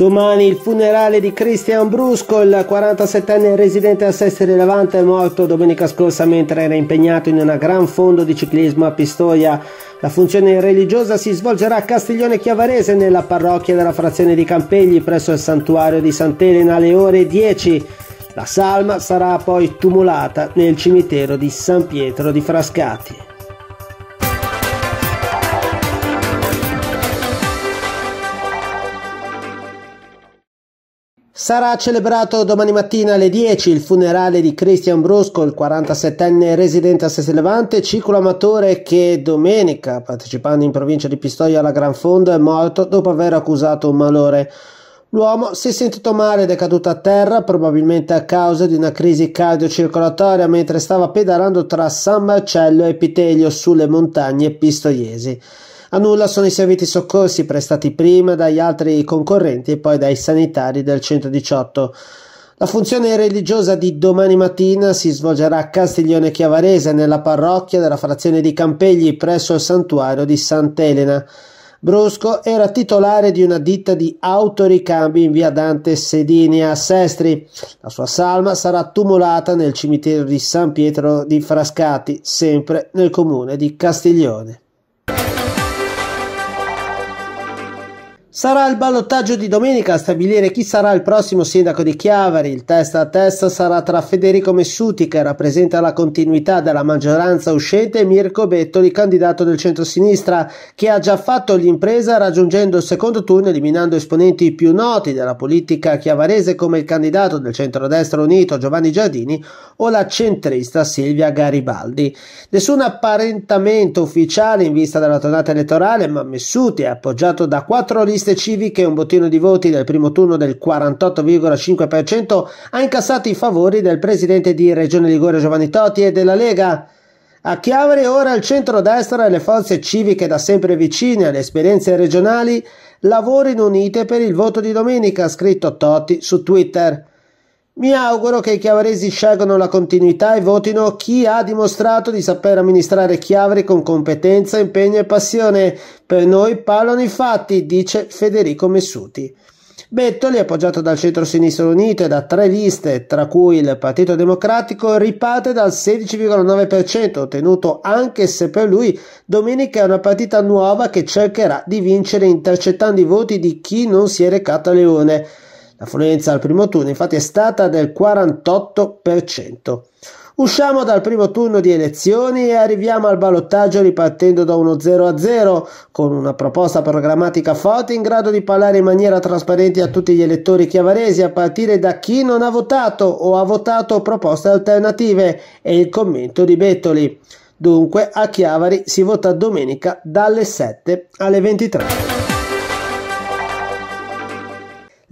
Domani il funerale di Christian Brusco, il 47enne residente a Sestri Levante, è morto domenica scorsa mentre era impegnato in una gran fondo di ciclismo a Pistoia. La funzione religiosa si svolgerà a Castiglione Chiavarese nella parrocchia della frazione di Campegli presso il santuario di Sant'Elena alle ore 10. La salma sarà poi tumulata nel cimitero di San Pietro di Frascati. Sarà celebrato domani mattina alle 10 il funerale di Christian Brusco, il 47enne residente a Sese Levante, amatore che domenica, partecipando in provincia di Pistoia alla Gran Fondo, è morto dopo aver accusato un malore. L'uomo si è sentito male ed è caduto a terra, probabilmente a causa di una crisi cardiocircolatoria, mentre stava pedalando tra San Marcello e Pitelio sulle montagne pistoiesi. A nulla sono i servizi soccorsi prestati prima dagli altri concorrenti e poi dai sanitari del 118. La funzione religiosa di domani mattina si svolgerà a Castiglione Chiavarese nella parrocchia della frazione di Campegli presso il santuario di Sant'Elena. Brusco era titolare di una ditta di autoricambi in via Dante Sedini a Sestri. La sua salma sarà tumulata nel cimitero di San Pietro di Frascati, sempre nel comune di Castiglione. Sarà il ballottaggio di domenica a stabilire chi sarà il prossimo sindaco di Chiavari. Il testa a testa sarà tra Federico Messuti, che rappresenta la continuità della maggioranza uscente, e Mirko Bettoli, candidato del centro-sinistra, che ha già fatto l'impresa raggiungendo il secondo turno eliminando esponenti più noti della politica chiavarese come il candidato del centro-destra unito Giovanni Giardini o la centrista Silvia Garibaldi. Nessun apparentamento ufficiale in vista della tornata elettorale, ma Messuti è appoggiato da quattro liste Liste Civiche un bottino di voti del primo turno del 48,5% ha incassato i favori del presidente di Regione Ligure Giovanni Totti e della Lega. A Chiavere ora il centrodestra e le forze civiche da sempre vicine alle esperienze regionali lavorino unite per il voto di domenica, ha scritto Totti su Twitter. Mi auguro che i chiavaresi scelgano la continuità e votino chi ha dimostrato di saper amministrare Chiavari con competenza, impegno e passione. Per noi parlano i fatti, dice Federico Messuti. Bettoli, appoggiato dal centro sinistro unito e da tre liste, tra cui il Partito Democratico, riparte dal 16,9%, ottenuto anche se per lui domenica è una partita nuova che cercherà di vincere intercettando i voti di chi non si è recato a Leone. L'affluenza al primo turno infatti è stata del 48%. Usciamo dal primo turno di elezioni e arriviamo al ballottaggio ripartendo da uno 0 a 0 con una proposta programmatica forte in grado di parlare in maniera trasparente a tutti gli elettori chiavaresi a partire da chi non ha votato o ha votato proposte alternative e il commento di Bettoli. Dunque a Chiavari si vota domenica dalle 7 alle 23.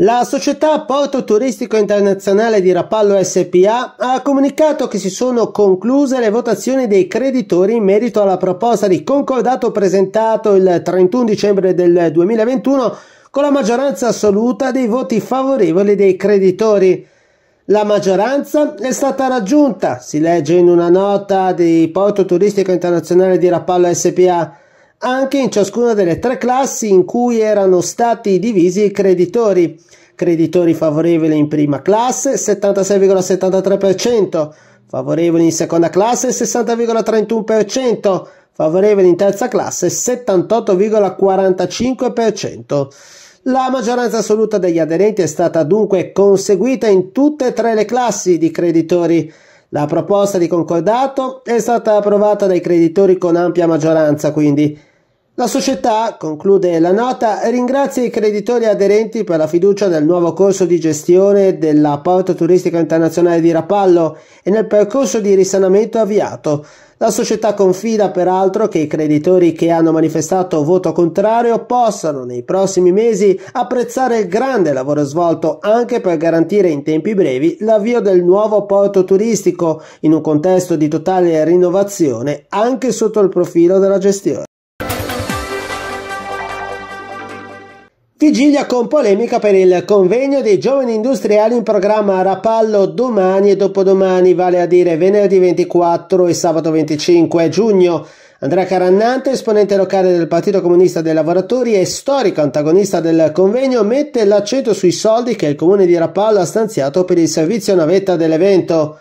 La società Porto Turistico Internazionale di Rapallo SPA ha comunicato che si sono concluse le votazioni dei creditori in merito alla proposta di concordato presentato il 31 dicembre del 2021 con la maggioranza assoluta dei voti favorevoli dei creditori. La maggioranza è stata raggiunta, si legge in una nota di Porto Turistico Internazionale di Rapallo SPA anche in ciascuna delle tre classi in cui erano stati divisi i creditori. Creditori favorevoli in prima classe 76,73%, favorevoli in seconda classe 60,31%, favorevoli in terza classe 78,45%. La maggioranza assoluta degli aderenti è stata dunque conseguita in tutte e tre le classi di creditori la proposta di concordato è stata approvata dai creditori con ampia maggioranza, quindi la società, conclude la nota, ringrazia i creditori aderenti per la fiducia nel nuovo corso di gestione della Porta Turistica Internazionale di Rapallo e nel percorso di risanamento avviato. La società confida peraltro che i creditori che hanno manifestato voto contrario possano nei prossimi mesi apprezzare il grande lavoro svolto anche per garantire in tempi brevi l'avvio del nuovo porto turistico in un contesto di totale rinnovazione anche sotto il profilo della gestione. Vigilia con polemica per il convegno dei giovani industriali in programma a Rapallo domani e dopodomani, vale a dire venerdì 24 e sabato 25 giugno. Andrea Carannante, esponente locale del Partito Comunista dei Lavoratori e storico antagonista del convegno, mette l'accento sui soldi che il comune di Rapallo ha stanziato per il servizio navetta dell'evento.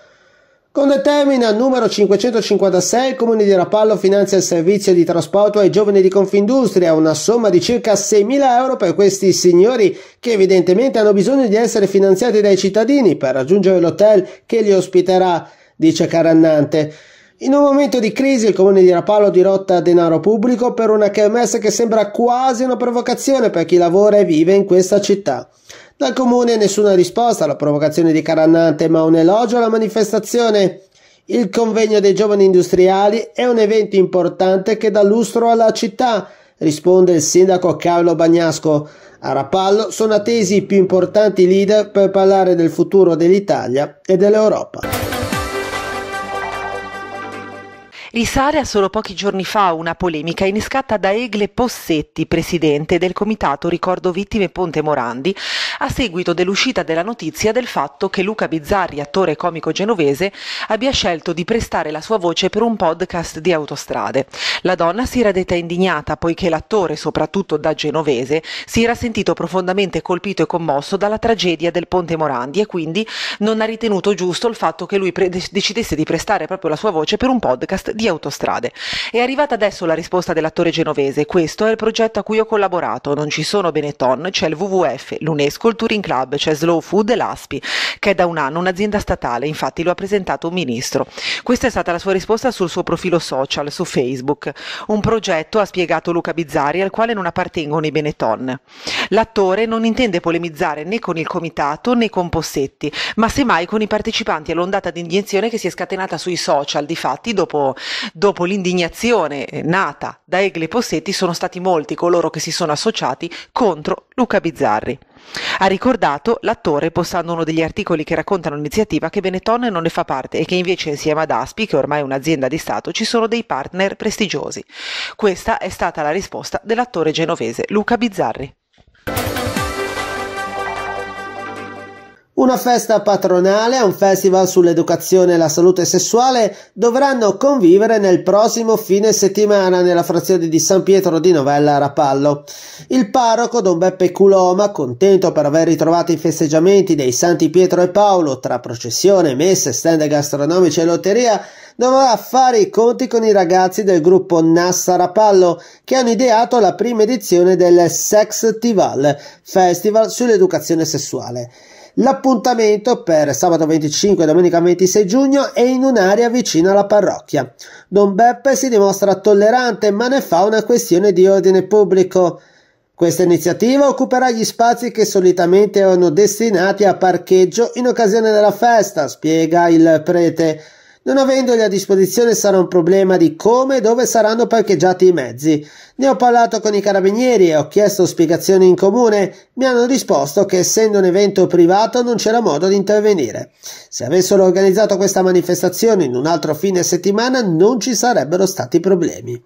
Con determina numero 556 il comune di Rapallo finanzia il servizio di trasporto ai giovani di Confindustria, una somma di circa 6.000 euro per questi signori che evidentemente hanno bisogno di essere finanziati dai cittadini per raggiungere l'hotel che li ospiterà, dice Carannante. In un momento di crisi il comune di Rapallo dirotta denaro pubblico per una kermesse che sembra quasi una provocazione per chi lavora e vive in questa città. Dal comune nessuna risposta alla provocazione di Carannante, ma un elogio alla manifestazione. Il convegno dei giovani industriali è un evento importante che dà lustro alla città, risponde il sindaco Carlo Bagnasco. A Rapallo sono attesi i più importanti leader per parlare del futuro dell'Italia e dell'Europa. Risale a solo pochi giorni fa una polemica innescata da Egle Possetti, presidente del Comitato Ricordo Vittime Ponte Morandi, a seguito dell'uscita della notizia del fatto che Luca Bizzarri, attore comico genovese, abbia scelto di prestare la sua voce per un podcast di autostrade. La donna si era detta indignata poiché l'attore, soprattutto da genovese, si era sentito profondamente colpito e commosso dalla tragedia del Ponte Morandi e quindi non ha ritenuto giusto il fatto che lui pre- decidesse di prestare proprio la sua voce per un podcast di di autostrade. È arrivata adesso la risposta dell'attore genovese. Questo è il progetto a cui ho collaborato. Non ci sono Benetton, c'è il WWF, l'UNESCO, il Touring Club, c'è Slow Food e l'ASPI, che è da un anno un'azienda statale. Infatti lo ha presentato un ministro. Questa è stata la sua risposta sul suo profilo social, su Facebook. Un progetto, ha spiegato Luca Bizzari, al quale non appartengono i Benetton. L'attore non intende polemizzare né con il comitato né con Possetti, ma semmai con i partecipanti all'ondata di iniezione che si è scatenata sui social, difatti, dopo Dopo l'indignazione eh, nata da Egli e Possetti sono stati molti coloro che si sono associati contro Luca Bizzarri. Ha ricordato l'attore postando uno degli articoli che raccontano l'iniziativa che Benetton non ne fa parte e che invece insieme ad Aspi, che ormai è un'azienda di Stato, ci sono dei partner prestigiosi. Questa è stata la risposta dell'attore genovese Luca Bizzarri. Una festa patronale e un festival sull'educazione e la salute sessuale dovranno convivere nel prossimo fine settimana nella frazione di San Pietro di Novella a Rapallo. Il parroco Don Beppe Culoma, contento per aver ritrovato i festeggiamenti dei Santi Pietro e Paolo tra processione, messe, stand gastronomici e lotteria, dovrà fare i conti con i ragazzi del gruppo Nassa Rapallo che hanno ideato la prima edizione del Sex Tival, Festival sull'educazione sessuale. L'appuntamento per sabato 25 e domenica 26 giugno è in un'area vicina alla parrocchia. Don Beppe si dimostra tollerante ma ne fa una questione di ordine pubblico. Questa iniziativa occuperà gli spazi che solitamente erano destinati a parcheggio in occasione della festa, spiega il prete. Non avendoli a disposizione sarà un problema di come e dove saranno parcheggiati i mezzi. Ne ho parlato con i carabinieri e ho chiesto spiegazioni in comune. Mi hanno risposto che essendo un evento privato non c'era modo di intervenire. Se avessero organizzato questa manifestazione in un altro fine settimana non ci sarebbero stati problemi.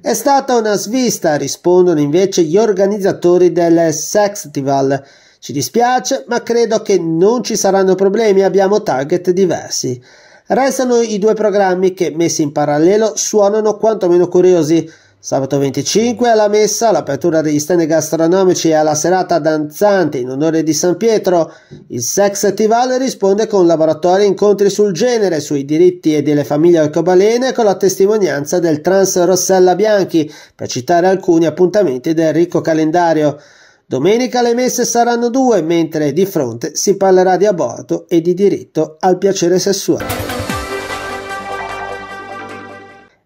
È stata una svista, rispondono invece gli organizzatori del Sextival. Ci dispiace, ma credo che non ci saranno problemi, abbiamo target diversi. Restano i due programmi che, messi in parallelo, suonano quantomeno curiosi. Sabato 25 alla messa, l'apertura degli stand gastronomici e alla serata danzante in onore di San Pietro, il Sex Festival risponde con laboratori e incontri sul genere, sui diritti e delle famiglie arcobalene con la testimonianza del trans Rossella Bianchi, per citare alcuni appuntamenti del ricco calendario. Domenica le messe saranno due, mentre di fronte si parlerà di aborto e di diritto al piacere sessuale.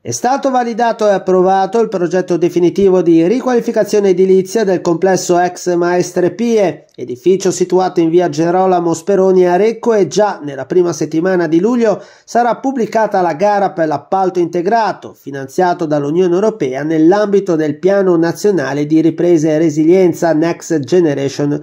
È stato validato e approvato il progetto definitivo di riqualificazione edilizia del complesso ex Maestre Pie, edificio situato in via Gerolamo Speroni a Recco e già nella prima settimana di luglio sarà pubblicata la gara per l'appalto integrato, finanziato dall'Unione Europea nell'ambito del Piano Nazionale di Ripresa e Resilienza Next Generation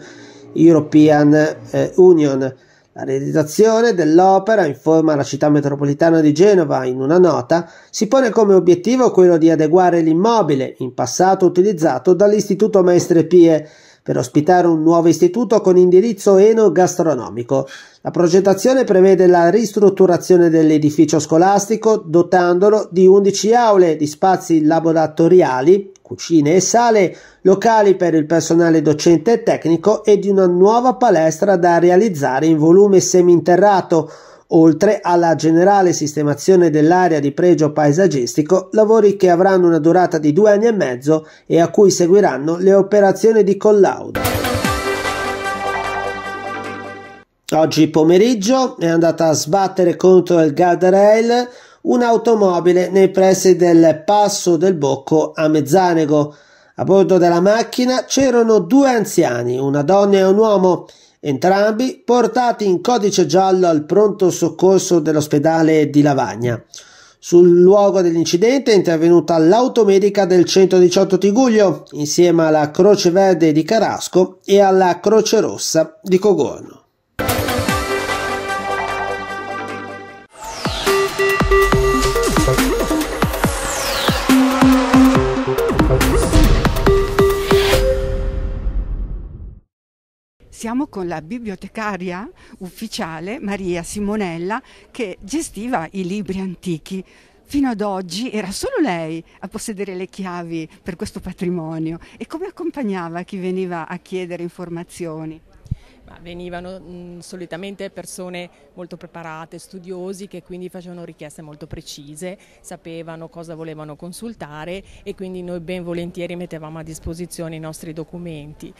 European eh, Union. La realizzazione dell'opera, informa la città metropolitana di Genova in una nota, si pone come obiettivo quello di adeguare l'immobile, in passato utilizzato dall'Istituto Maestre Pie, per ospitare un nuovo istituto con indirizzo enogastronomico. La progettazione prevede la ristrutturazione dell'edificio scolastico, dotandolo di 11 aule, di spazi laboratoriali, cucine e sale, locali per il personale docente e tecnico e di una nuova palestra da realizzare in volume seminterrato, oltre alla generale sistemazione dell'area di pregio paesaggistico, lavori che avranno una durata di due anni e mezzo e a cui seguiranno le operazioni di collaudo. Oggi pomeriggio è andata a sbattere contro il guardrail un'automobile nei pressi del Passo del Bocco a Mezzanego. A bordo della macchina c'erano due anziani, una donna e un uomo, entrambi portati in codice giallo al pronto soccorso dell'ospedale di Lavagna. Sul luogo dell'incidente è intervenuta l'automedica del 118 Tiguglio, insieme alla Croce Verde di Carasco e alla Croce Rossa di Cogorno. parliamo con la bibliotecaria ufficiale Maria Simonella che gestiva i libri antichi. Fino ad oggi era solo lei a possedere le chiavi per questo patrimonio e come accompagnava chi veniva a chiedere informazioni? venivano mh, solitamente persone molto preparate, studiosi che quindi facevano richieste molto precise, sapevano cosa volevano consultare e quindi noi ben volentieri mettevamo a disposizione i nostri documenti.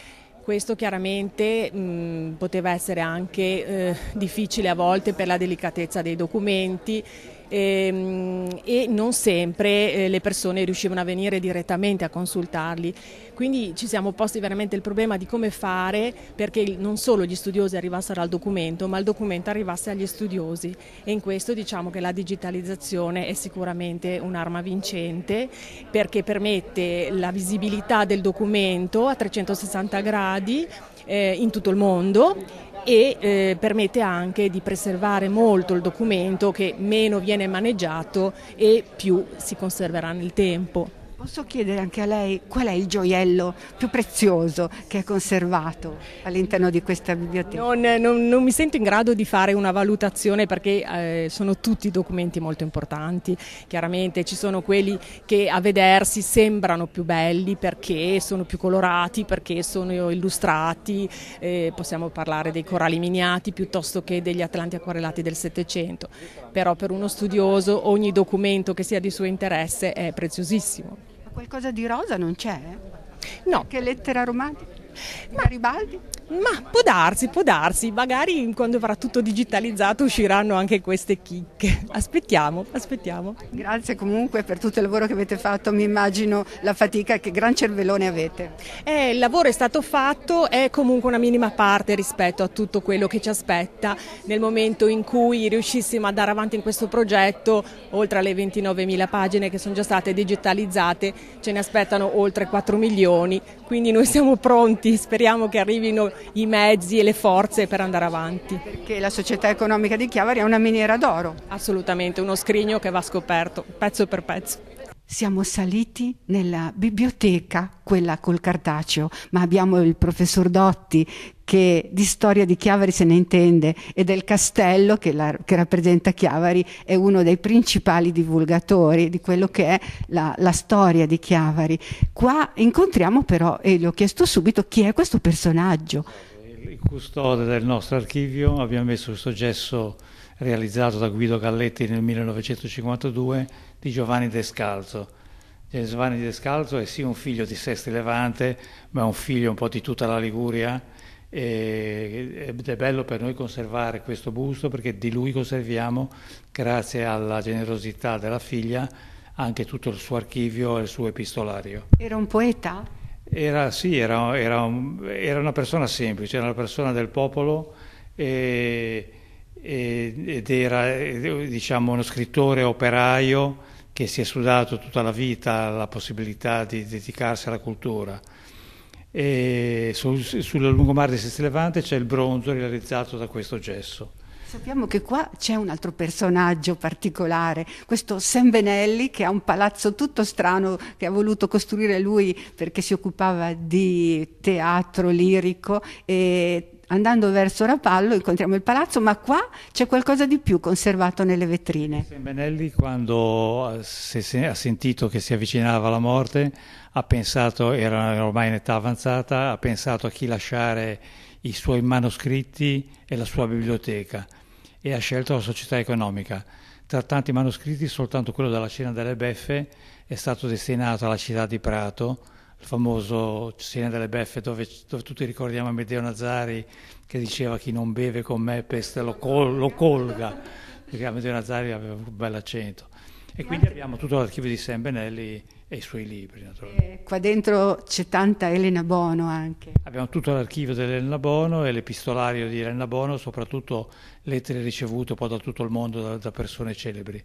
Questo chiaramente mh, poteva essere anche eh, difficile a volte per la delicatezza dei documenti e, ehm, e non sempre eh, le persone riuscivano a venire direttamente a consultarli. Quindi ci siamo posti veramente il problema di come fare perché non solo gli studiosi arrivassero al documento, ma il documento arrivasse agli studiosi e in questo diciamo che la digitalizzazione è sicuramente un'arma vincente perché permette la visibilità del documento a 360 gradi eh, in tutto il mondo e eh, permette anche di preservare molto il documento che meno viene maneggiato e più si conserverà nel tempo. Posso chiedere anche a lei qual è il gioiello più prezioso che è conservato all'interno di questa biblioteca? Non, non, non mi sento in grado di fare una valutazione perché eh, sono tutti documenti molto importanti. Chiaramente ci sono quelli che a vedersi sembrano più belli perché sono più colorati, perché sono illustrati. Eh, possiamo parlare dei corali miniati piuttosto che degli Atlanti acquarellati del Settecento. Però per uno studioso ogni documento che sia di suo interesse è preziosissimo. Qualcosa di rosa non c'è? No. Che lettera romantica? Garibaldi? Ma può darsi, può darsi, magari quando avrà tutto digitalizzato usciranno anche queste chicche. Aspettiamo, aspettiamo. Grazie comunque per tutto il lavoro che avete fatto, mi immagino la fatica che gran cervellone avete. Eh, il lavoro è stato fatto, è comunque una minima parte rispetto a tutto quello che ci aspetta nel momento in cui riuscissimo ad andare avanti in questo progetto, oltre alle 29.000 pagine che sono già state digitalizzate, ce ne aspettano oltre 4 milioni, quindi noi siamo pronti, speriamo che arrivino i mezzi e le forze per andare avanti. Perché la società economica di Chiavari è una miniera d'oro. Assolutamente, uno scrigno che va scoperto pezzo per pezzo siamo saliti nella biblioteca, quella col cartaceo, ma abbiamo il professor Dotti che di storia di Chiavari se ne intende e del castello che, la, che rappresenta Chiavari è uno dei principali divulgatori di quello che è la, la, storia di Chiavari. Qua incontriamo però, e gli ho chiesto subito, chi è questo personaggio? Il custode del nostro archivio, abbiamo messo questo gesso realizzato da Guido Galletti nel 1952 di Giovanni Descalzo. Eh, Giovanni Descalzo è sì un figlio di Sesti Levante, ma è un figlio un po' di tutta la Liguria ed è bello per noi conservare questo busto perché di lui conserviamo, grazie alla generosità della figlia, anche tutto il suo archivio e il suo epistolario. Era un poeta? Era, sì, era, era, un, era una persona semplice, era una persona del popolo e eh, ed era eh, diciamo, uno scrittore operaio che si è sudato tutta la vita la possibilità di dedicarsi alla cultura. E sul, sulla lungomare di Sesti Levante c'è il bronzo realizzato da questo gesso. Sappiamo che qua c'è un altro personaggio particolare, questo Sam Benelli che ha un palazzo tutto strano che ha voluto costruire lui perché si occupava di teatro lirico e andando verso Rapallo incontriamo il palazzo, ma qua c'è qualcosa di più conservato nelle vetrine. Benelli quando eh, ha sentito che si avvicinava la morte ha pensato, era ormai in età avanzata, ha pensato a chi lasciare i suoi manoscritti e la sua biblioteca e ha scelto la società economica. Tra tanti manoscritti soltanto quello della Cena delle Beffe è stato destinato alla città di Prato, il famoso Cena delle Beffe dove, dove, tutti ricordiamo Amedeo Nazari che diceva chi non beve con me peste lo, col, lo colga, perché Amedeo Nazari aveva un bel accento. E quindi abbiamo tutto l'archivio di Sam Benelli e i suoi libri, naturalmente. Eh, qua dentro c'è tanta Elena Bono anche. Abbiamo tutto l'archivio dell'Elena Bono e l'epistolario di Elena Bono, soprattutto lettere ricevute poi da tutto il mondo da, da persone celebri.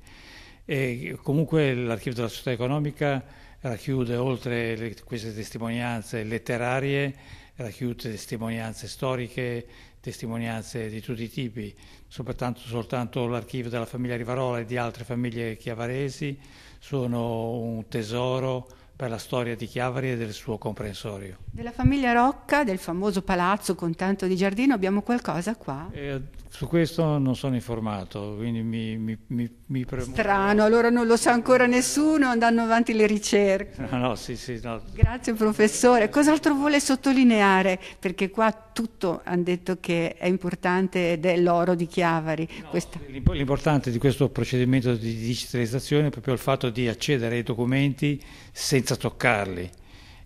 E comunque l'archivio della società economica racchiude oltre le, queste testimonianze letterarie, racchiude testimonianze storiche, testimonianze di tutti i tipi, soprattutto soltanto l'archivio della famiglia Rivarola e di altre famiglie chiavaresi sono un tesoro per la storia di Chiavari e del suo comprensorio. Della famiglia Rocca, del famoso palazzo con tanto di giardino, abbiamo qualcosa qua? Eh, su questo non sono informato, quindi mi, mi, mi, mi premo... Strano, allora non lo sa ancora nessuno, andando avanti le ricerche. No, no, sì, sì. No. Grazie professore. Cos'altro vuole sottolineare? Perché qua tutto hanno detto che è importante ed è l'oro di Chiavari. No, Questa... L'importante di questo procedimento di digitalizzazione è proprio il fatto di accedere ai documenti senza senza toccarli.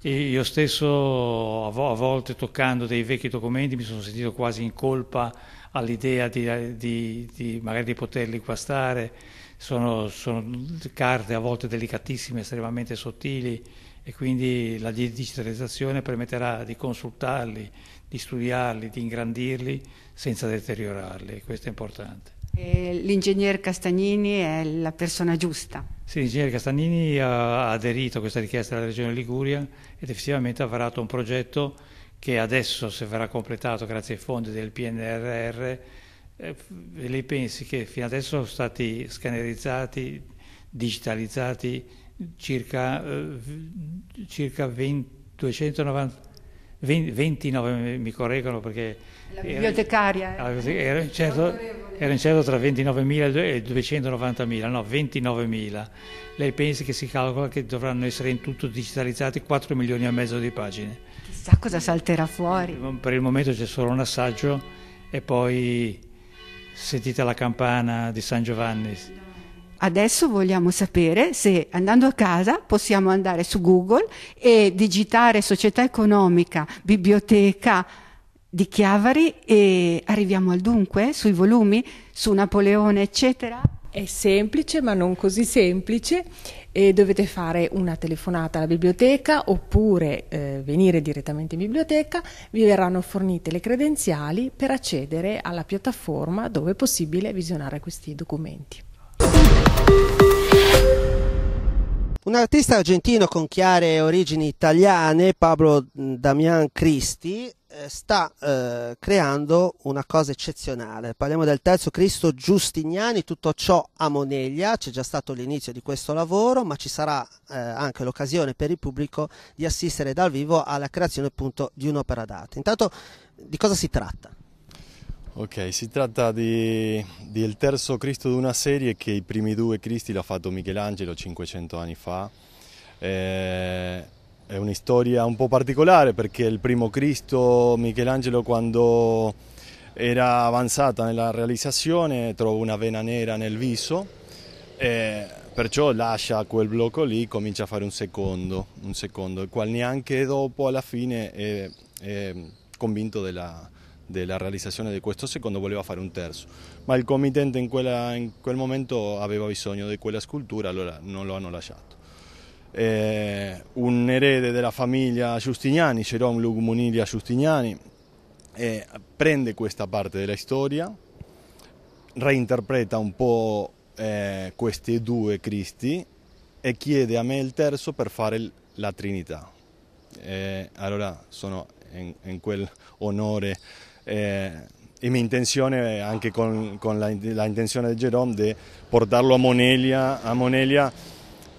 io stesso a volte toccando dei vecchi documenti mi sono sentito quasi in colpa all'idea di, di, di magari di poterli guastare, sono, sono, carte a volte delicatissime, estremamente sottili e quindi la digitalizzazione permetterà di consultarli, di studiarli, di ingrandirli senza deteriorarli, questo è importante. L'ingegner Castagnini è la persona giusta. Sì, l'ingegner Castagnini ha aderito a questa richiesta della Regione Liguria ed effettivamente ha varato un progetto che adesso, se verrà completato grazie ai fondi del PNRR, eh, lei pensi che fino adesso sono stati scannerizzati, digitalizzati circa, eh, circa 20, 290, 20, 29, mi correggono perché la bibliotecaria. Era, eh. ah, era, in certo, era in certo tra 29.000 e 290.000, no, 29.000. Lei pensa che si calcola che dovranno essere in tutto digitalizzate 4 milioni e mezzo di pagine. Chissà cosa salterà fuori. Mm, per il momento c'è solo un assaggio e poi sentite la campana di San Giovanni. Adesso vogliamo sapere se andando a casa possiamo andare su Google e digitare società economica, biblioteca, di Chiavari e arriviamo al dunque sui volumi, su Napoleone, eccetera. È semplice, ma non così semplice. E dovete fare una telefonata alla biblioteca oppure eh, venire direttamente in biblioteca, vi verranno fornite le credenziali per accedere alla piattaforma dove è possibile visionare questi documenti. Un artista argentino con chiare origini italiane, Pablo mm, Damian Cristi, eh, sta eh, creando una cosa eccezionale. Parliamo del terzo Cristo Giustiniani, tutto ciò a Moneglia, c'è già stato l'inizio di questo lavoro, ma ci sarà eh, anche l'occasione per il pubblico di assistere dal vivo alla creazione appunto di un'opera d'arte. Intanto di cosa si tratta? Ok, si tratta del di, terzo Cristo di una serie che i primi due Cristi l'ha fatto Michelangelo 500 anni fa. Eh è una storia un po' particolare perché il primo Cristo, Michelangelo, quando era avanzata nella realizzazione, trova una vena nera nel viso, e perciò lascia quel blocco lì, e comincia a fare un secondo, un secondo il quale neanche dopo, alla fine, è, è convinto della, della realizzazione di questo secondo voleva fare un terzo, ma il committente in, quella, in, quel momento aveva bisogno di quella scultura, allora non lo hanno lasciato eh, un erede della famiglia Giustiniani, Ceromlu Gumunilia Giustiniani, eh, prende questa parte della storia, reinterpreta un po' eh, questi due Cristi e chiede a me il terzo per fare la Trinità. Eh, allora sono in, in quell'onore eh, e mia intenzione anche con, con la, la, intenzione del Jerome di portarlo a Monelia, a Monelia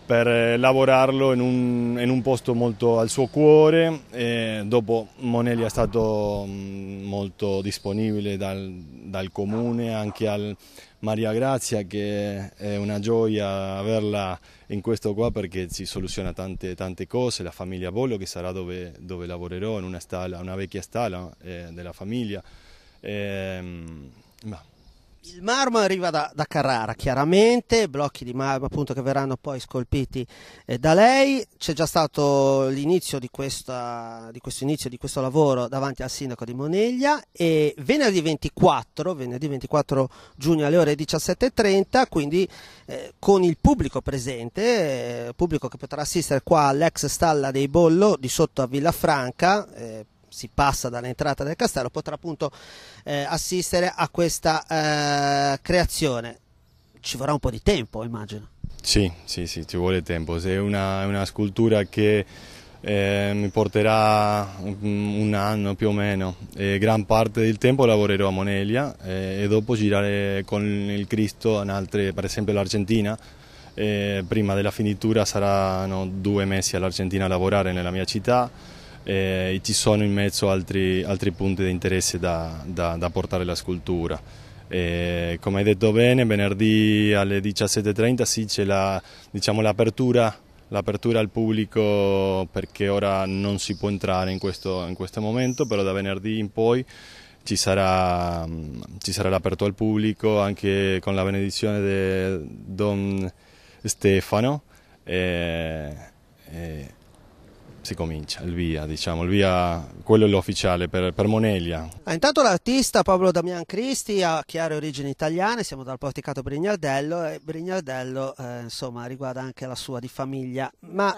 per eh, lavorarlo in un, in un, posto molto al suo cuore. E dopo Monelli è stato mm, molto disponibile dal, dal, comune anche al Maria Grazia che è una gioia averla in questo qua perché si soluziona tante, tante cose, la famiglia Bollo che sarà dove, dove lavorerò in una, stalla, una vecchia stalla eh, della famiglia. E, ehm, ma. Il marmo arriva da, da, Carrara, chiaramente, blocchi di marmo appunto che verranno poi scolpiti eh, da lei. C'è già stato l'inizio di, questa, di questo inizio di questo lavoro davanti al sindaco di Moneglia e venerdì 24, venerdì 24 giugno alle ore 17.30, quindi eh, con il pubblico presente, eh, pubblico che potrà assistere qua all'ex stalla dei Bollo di sotto a Villa Franca eh, si passa dall'entrata del castello, potrà appunto eh, assistere a questa eh, creazione. Ci vorrà un po' di tempo, immagino. Sì, sì, sì, ci vuole tempo. È una, una scultura che eh, mi porterà un, anno più o meno. E gran parte del tempo lavorerò a Monelia eh, e dopo girare con il Cristo in altre, per esempio l'Argentina. Eh, prima della finitura saranno due mesi all'Argentina a lavorare nella mia città eh, e ci sono in mezzo altri, altri punti di interesse da, da, da portare la scultura. E eh, come hai detto bene, venerdì alle 17.30 sì, c'è la, diciamo, l'apertura, l'apertura, al pubblico perché ora non si può entrare in questo, in questo momento, però da venerdì in poi ci sarà, mm, ci sarà l'apertura al pubblico anche con la benedizione di Don Stefano. E, eh, e si comincia, il via, diciamo, il via, quello è l'ufficiale per, per Moneglia. Ah, intanto l'artista Pablo Damian Cristi ha chiare origini italiane, siamo dal porticato Brignardello e Brignardello eh, insomma riguarda anche la sua di famiglia, ma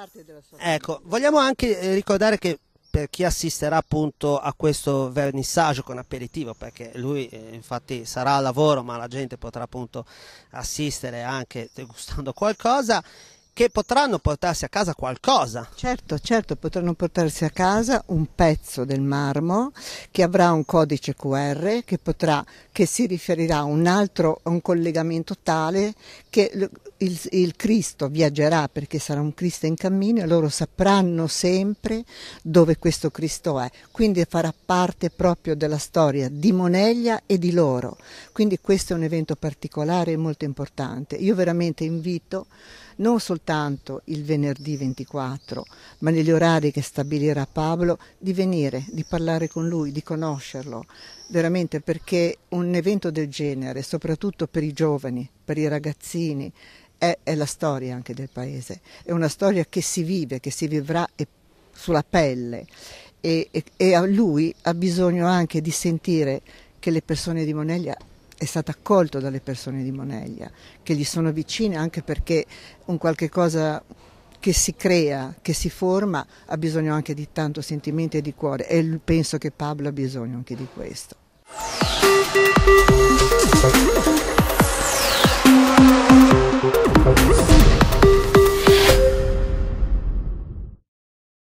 ecco, vogliamo anche eh, ricordare che per chi assisterà appunto a questo vernissaggio con aperitivo, perché lui eh, infatti sarà a lavoro, ma la gente potrà appunto assistere anche degustando qualcosa che potranno portarsi a casa qualcosa. Certo, certo, potranno portarsi a casa un pezzo del marmo che avrà un codice QR che, potrà, che si riferirà a un altro, a un collegamento tale che il, il, Cristo viaggerà perché sarà un Cristo in cammino e loro sapranno sempre dove questo Cristo è. Quindi farà parte proprio della storia di Moneglia e di loro. Quindi questo è un evento particolare e molto importante. Io veramente invito non soltanto il venerdì 24, ma negli orari che stabilirà Pablo, di venire, di parlare con lui, di conoscerlo, veramente perché un evento del genere, soprattutto per i giovani, per i ragazzini, è, è la storia anche del paese, è una storia che si vive, che si vivrà sulla pelle e, e, e a lui ha bisogno anche di sentire che le persone di Moneglia è stato accolto dalle persone di Moneglia, che gli sono vicine anche perché un qualche cosa che si crea, che si forma, ha bisogno anche di tanto sentimento e di cuore e penso che Pablo ha bisogno anche di questo.